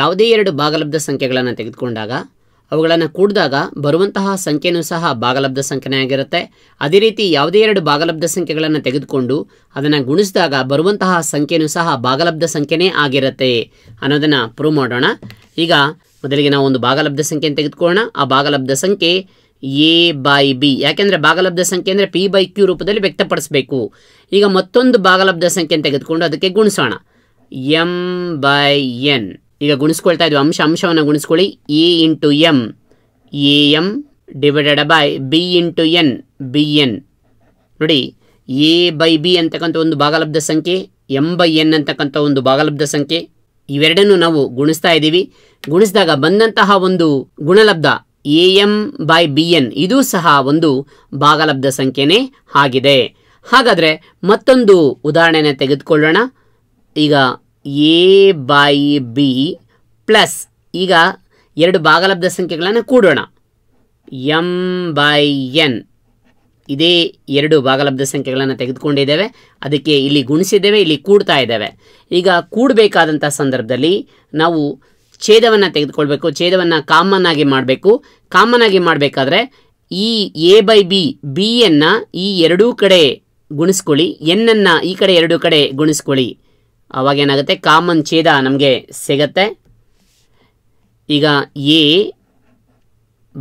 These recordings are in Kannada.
ಯಾವುದೇ ಎರಡು ಭಾಗಲಬ್ಧ ಸಂಖ್ಯೆಗಳನ್ನು ತೆಗೆದುಕೊಂಡಾಗ ಅವುಗಳನ್ನು ಕೂಡಿದಾಗ ಬರುವಂತಹ ಸಂಖ್ಯೆಯೂ ಸಹ ಭಾಗಲಬ್ಧ ಸಂಖ್ಯೆನೇ ಆಗಿರುತ್ತೆ ಅದೇ ರೀತಿ ಯಾವುದೇ ಎರಡು ಭಾಗಲಬ್ಧ ಸಂಖ್ಯೆಗಳನ್ನು ತೆಗೆದುಕೊಂಡು ಅದನ್ನು ಗುಣಿಸಿದಾಗ ಬರುವಂತಹ ಸಂಖ್ಯೆಯೂ ಸಹ ಭಾಗಲಬ್ಧ ಸಂಖ್ಯೆನೇ ಆಗಿರುತ್ತೆ ಅನ್ನೋದನ್ನು ಪ್ರೂವ್ ಮಾಡೋಣ ಈಗ ಮೊದಲಿಗೆ ನಾವು ಒಂದು ಭಾಗಲಬ್ಧ ಸಂಖ್ಯೆಯನ್ನು ತೆಗೆದುಕೊಳ್ಳೋಣ ಆ ಭಾಗಲಬ್ಧ ಸಂಖ್ಯೆ ಎ ಬೈ ಬಿ ಯಾಕೆಂದರೆ ಭಾಗಲಬ್ಧ ಸಂಖ್ಯೆ ಅಂದರೆ ಪಿ ಬೈ ಕ್ಯೂ ರೂಪದಲ್ಲಿ ವ್ಯಕ್ತಪಡಿಸಬೇಕು ಈಗ ಮತ್ತೊಂದು ಭಾಗಲಬ್ಧ ಸಂಖ್ಯೆಯನ್ನು ತೆಗೆದುಕೊಂಡು ಅದಕ್ಕೆ ಗುಣಿಸೋಣ ಎಂ ಬೈ ಎನ್ ಈಗ ಗುಣಿಸ್ಕೊಳ್ತಾ ಇದ್ವಿ ಅಂಶ ಅಂಶವನ್ನು ಗುಣಿಸ್ಕೊಳ್ಳಿ A into M A M divided by B into N B N ನೋಡಿ ಎ ಬೈ ಬಿ ಅಂತಕ್ಕಂಥ ಒಂದು ಭಾಗಲಬ್ಧ ಸಂಖ್ಯೆ ಎಂ ಬೈ ಎನ್ ಅಂತಕ್ಕಂಥ ಒಂದು ಭಾಗಲಬ್ಧ ಸಂಖ್ಯೆ ಇವೆರಡನ್ನೂ ನಾವು ಗುಣಿಸ್ತಾ ಇದ್ದೀವಿ ಗುಣಿಸಿದಾಗ ಬಂದಂತಹ ಒಂದು ಗುಣಲಬ್ಧ A M by B N ಇದೂ ಸಹ ಒಂದು ಭಾಗಲಬ್ಧ ಸಂಖ್ಯೆನೇ ಆಗಿದೆ ಹಾಗಾದರೆ ಮತ್ತೊಂದು ಉದಾಹರಣೆಯನ್ನು ತೆಗೆದುಕೊಳ್ಳೋಣ ಈಗ ಎ ಬೈ ಬಿ ಪ್ಲಸ್ ಈಗ ಎರಡು ಭಾಗಲಬ್ಧ ಸಂಖ್ಯೆಗಳನ್ನು ಕೂಡೋಣ ಎಂ ಬೈ ಎನ್ ಇದೇ ಎರಡು ಭಾಗಲಬ್ಧ ಸಂಖ್ಯೆಗಳನ್ನು ತೆಗೆದುಕೊಂಡಿದ್ದೇವೆ ಅದಕ್ಕೆ ಇಲ್ಲಿ ಗುಣಿಸಿದ್ದೇವೆ ಇಲ್ಲಿ ಕೂಡ್ತಾ ಇದ್ದೇವೆ ಈಗ ಕೂಡಬೇಕಾದಂಥ ಸಂದರ್ಭದಲ್ಲಿ ನಾವು ಛೇದವನ್ನು ತೆಗೆದುಕೊಳ್ಬೇಕು ಛೇದವನ್ನು ಕಾಮನ್ ಆಗಿ ಮಾಡಬೇಕು ಕಾಮನ್ ಆಗಿ ಮಾಡಬೇಕಾದ್ರೆ ಈ ಎ ಬೈ ಬಿ ಬಿಯನ್ನು ಈ ಎರಡೂ ಕಡೆ ಗುಣಿಸ್ಕೊಳ್ಳಿ ಎನ್ನನ್ನು ಈ ಕಡೆ ಎರಡೂ ಕಡೆ ಗುಣಿಸ್ಕೊಳ್ಳಿ ಅವಾಗ ಏನಾಗುತ್ತೆ ಕಾಮನ್ ಛೇದ ನಮಗೆ ಸಿಗತ್ತೆ ಈಗ ಎ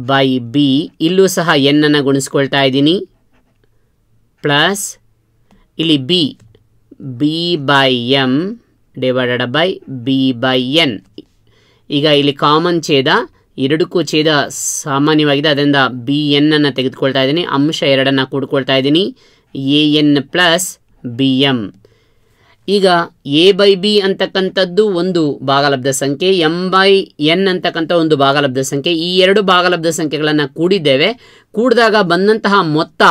ಬೈ ಬಿ ಇಲ್ಲೂ ಸಹ ಎನ್ನನ್ನು ಗುಣಿಸ್ಕೊಳ್ತಾ ಇದ್ದೀನಿ ಪ್ಲಸ್ ಇಲ್ಲಿ B B by M divided by B by N ಈಗ ಇಲ್ಲಿ ಕಾಮನ್ ಛೇದ ಎರಡಕ್ಕೂ ಛೇದ ಸಾಮಾನ್ಯವಾಗಿದೆ ಅದರಿಂದ ಬಿ ಎನ್ನನ್ನು ತೆಗೆದುಕೊಳ್ತಾ ಇದ್ದೀನಿ ಅಂಶ ಎರಡನ್ನು ಕೂಡ್ಕೊಳ್ತಾ ಇದ್ದೀನಿ A N plus B M ಈಗ ಎ ಬೈ ಬಿ ಅಂತಕ್ಕಂಥದ್ದು ಒಂದು ಭಾಗಲಬ್ಧ ಸಂಖ್ಯೆ ಎಂ ಬೈ ಎನ್ ಅಂತಕ್ಕಂಥ ಒಂದು ಭಾಗಲಬ್ಧ ಸಂಖ್ಯೆ ಈ ಎರಡು ಭಾಗಲಬ್ಧ ಸಂಖ್ಯೆಗಳನ್ನು ಕೂಡಿದ್ದೇವೆ ಕೂಡಿದಾಗ ಬಂದಂತಹ ಮೊತ್ತ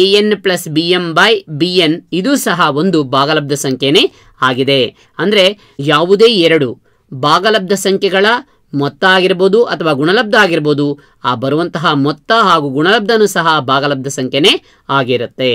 A N plus B M by B N ಇದು ಸಹ ಒಂದು ಭಾಗಲಬ್ಧ ಸಂಖ್ಯೆನೇ ಆಗಿದೆ ಅಂದರೆ ಯಾವುದೇ ಎರಡು ಭಾಗಲಬ್ಧ ಸಂಖ್ಯೆಗಳ ಮೊತ್ತ ಆಗಿರ್ಬೋದು ಅಥವಾ ಗುಣಲಬ್ಧ ಆಗಿರ್ಬೋದು ಆ ಬರುವಂತಹ ಮೊತ್ತ ಹಾಗೂ ಗುಣಲಬ್ಧನೂ ಸಹ ಭಾಗಲಬ್ಧ ಸಂಖ್ಯೆನೇ ಆಗಿರುತ್ತೆ